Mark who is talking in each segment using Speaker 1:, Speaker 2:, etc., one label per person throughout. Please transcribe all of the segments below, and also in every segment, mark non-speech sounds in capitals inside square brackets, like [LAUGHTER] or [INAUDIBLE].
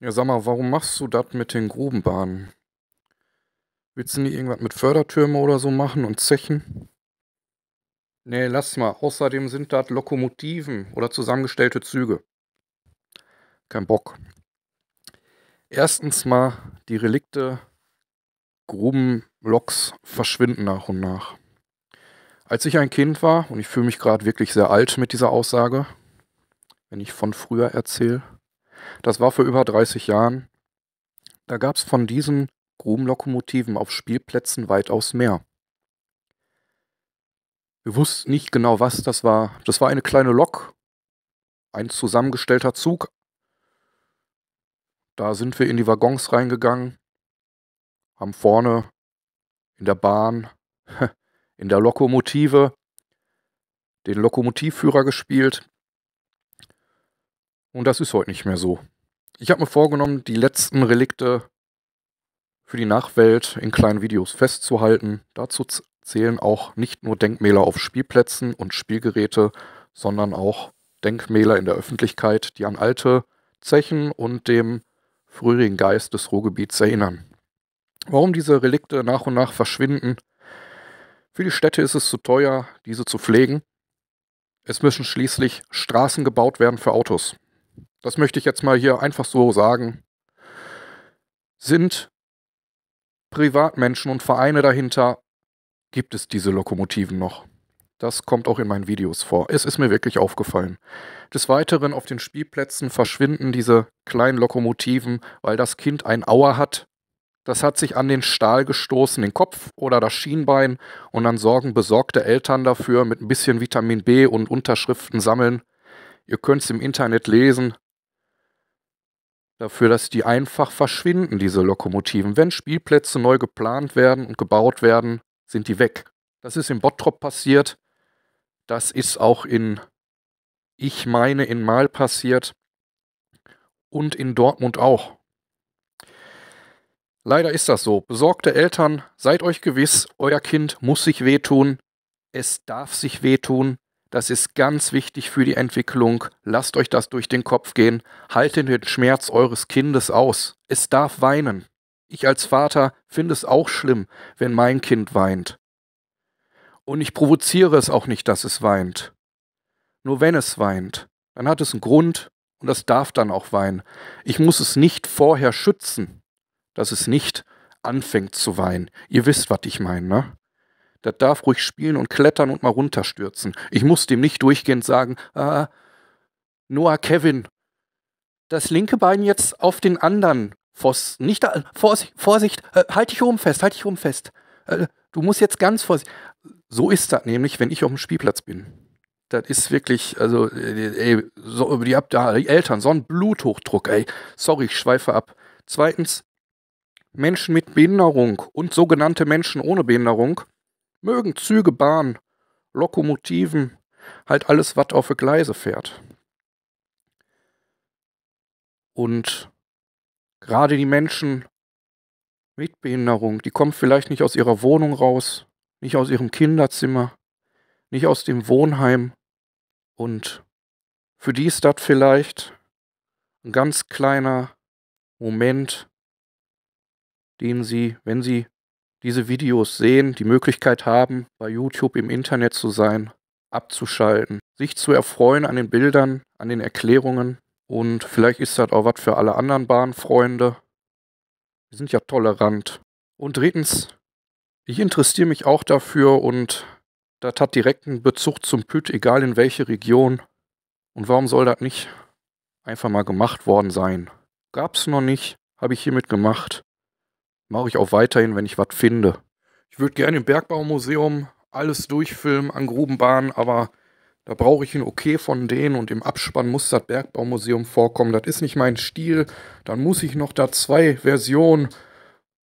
Speaker 1: Ja, sag mal, warum machst du das mit den Grubenbahnen? Willst du nicht irgendwas mit Fördertürme oder so machen und Zechen? Nee, lass mal. Außerdem sind das Lokomotiven oder zusammengestellte Züge. Kein Bock. Erstens mal, die Relikte Grubenloks verschwinden nach und nach. Als ich ein Kind war, und ich fühle mich gerade wirklich sehr alt mit dieser Aussage, wenn ich von früher erzähle, das war vor über 30 Jahren. Da gab es von diesen Grubenlokomotiven auf Spielplätzen weitaus mehr. Wir wussten nicht genau, was das war. Das war eine kleine Lok, ein zusammengestellter Zug. Da sind wir in die Waggons reingegangen, haben vorne in der Bahn, [LAUGHS] in der Lokomotive den Lokomotivführer gespielt und das ist heute nicht mehr so. Ich habe mir vorgenommen, die letzten Relikte für die Nachwelt in kleinen Videos festzuhalten. Dazu zählen auch nicht nur Denkmäler auf Spielplätzen und Spielgeräte, sondern auch Denkmäler in der Öffentlichkeit, die an alte Zechen und dem früherigen Geist des Ruhrgebiets erinnern. Warum diese Relikte nach und nach verschwinden? Für die Städte ist es zu teuer, diese zu pflegen. Es müssen schließlich Straßen gebaut werden für Autos das möchte ich jetzt mal hier einfach so sagen, sind Privatmenschen und Vereine dahinter, gibt es diese Lokomotiven noch. Das kommt auch in meinen Videos vor. Es ist mir wirklich aufgefallen. Des Weiteren auf den Spielplätzen verschwinden diese kleinen Lokomotiven, weil das Kind ein Auer hat. Das hat sich an den Stahl gestoßen, den Kopf oder das Schienbein und dann sorgen besorgte Eltern dafür mit ein bisschen Vitamin B und Unterschriften sammeln. Ihr könnt es im Internet lesen dafür, dass die einfach verschwinden, diese Lokomotiven. Wenn Spielplätze neu geplant werden und gebaut werden, sind die weg. Das ist in Bottrop passiert. Das ist auch in, ich meine, in Mal passiert. Und in Dortmund auch. Leider ist das so. Besorgte Eltern, seid euch gewiss, euer Kind muss sich wehtun. Es darf sich wehtun. Das ist ganz wichtig für die Entwicklung. Lasst euch das durch den Kopf gehen. Haltet den Schmerz eures Kindes aus. Es darf weinen. Ich als Vater finde es auch schlimm, wenn mein Kind weint. Und ich provoziere es auch nicht, dass es weint. Nur wenn es weint, dann hat es einen Grund und das darf dann auch weinen. Ich muss es nicht vorher schützen, dass es nicht anfängt zu weinen. Ihr wisst, was ich meine, ne? Das darf ruhig spielen und klettern und mal runterstürzen. Ich muss dem nicht durchgehend sagen, ah, Noah Kevin, das linke Bein jetzt auf den anderen Pfosten. Nicht da, äh, Vorsicht, Vorsicht, äh, halt dich oben fest, halt dich oben fest. Äh, du musst jetzt ganz vorsichtig. So ist das nämlich, wenn ich auf dem Spielplatz bin. Das ist wirklich, also, äh, ey, so, die, die Eltern, so ein Bluthochdruck, ey. Sorry, ich schweife ab. Zweitens, Menschen mit Behinderung und sogenannte Menschen ohne Behinderung Mögen Züge, Bahn, Lokomotiven, halt alles, was auf der Gleise fährt. Und gerade die Menschen mit Behinderung, die kommen vielleicht nicht aus ihrer Wohnung raus, nicht aus ihrem Kinderzimmer, nicht aus dem Wohnheim. Und für die ist das vielleicht ein ganz kleiner Moment, den sie, wenn sie diese Videos sehen, die Möglichkeit haben, bei YouTube im Internet zu sein, abzuschalten, sich zu erfreuen an den Bildern, an den Erklärungen und vielleicht ist das auch was für alle anderen Bahnfreunde. Wir sind ja tolerant. Und drittens, ich interessiere mich auch dafür und das hat direkten Bezug zum Püt, egal in welche Region. Und warum soll das nicht einfach mal gemacht worden sein? Gab es noch nicht, habe ich hiermit gemacht. Mache ich auch weiterhin, wenn ich was finde. Ich würde gerne im Bergbaumuseum alles durchfilmen an Grubenbahnen, aber da brauche ich ein Okay von denen und im Abspann muss das Bergbaumuseum vorkommen. Das ist nicht mein Stil. Dann muss ich noch da zwei Versionen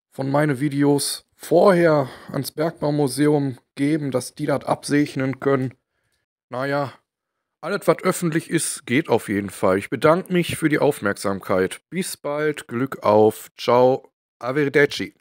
Speaker 1: von meinen Videos vorher ans Bergbaumuseum geben, dass die das absegnen können. Naja, alles, was öffentlich ist, geht auf jeden Fall. Ich bedanke mich für die Aufmerksamkeit. Bis bald, Glück auf, ciao. Arrivederci.